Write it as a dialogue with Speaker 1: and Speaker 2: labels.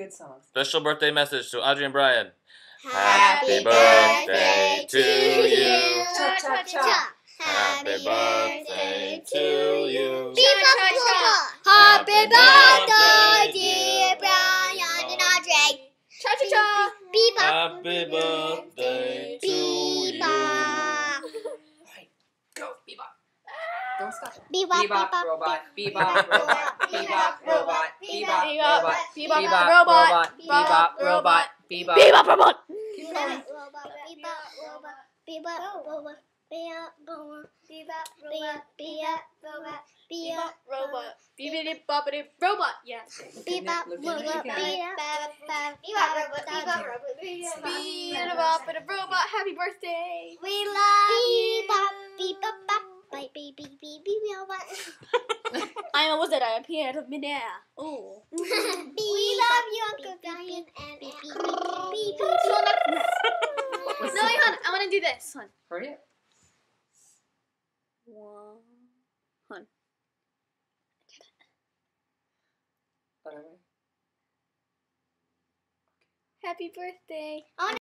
Speaker 1: Good songs. Special birthday message to Audrey and Brian. Happy birthday to you. Cha cha cha. Happy birthday to you. Beep up, Happy birthday, dear Brian and Audrey. Cha cha cha. Beep up. Happy birthday to you. Right, go. Bebop. Don't stop. Bebop, bebop, robot. Bebop, robot. Bebop, robot. Bebop, robot. Bebop, robot. Bebop, robot. Bebop, Bebop, robot. Keep going. Bebop, robot. Bebop, robot. Bebop, robot. Bebop, robot. Bebop, robot. Bebop, robot. Beepity boppity robot. Yes. Bebop, robot. Bebop, robot. Bebop, robot. Bebop, robot. Bebop, boppity robot. Happy birthday. We love you. Bebop, bebop, bop. Bye, baby, baby, robot. I almost did. I appeared out of midair. Oh. we love you, Uncle Guardian and No, hon. I want to do this. Hon. Hurry up. One. Hon. Whatever. Happy birthday.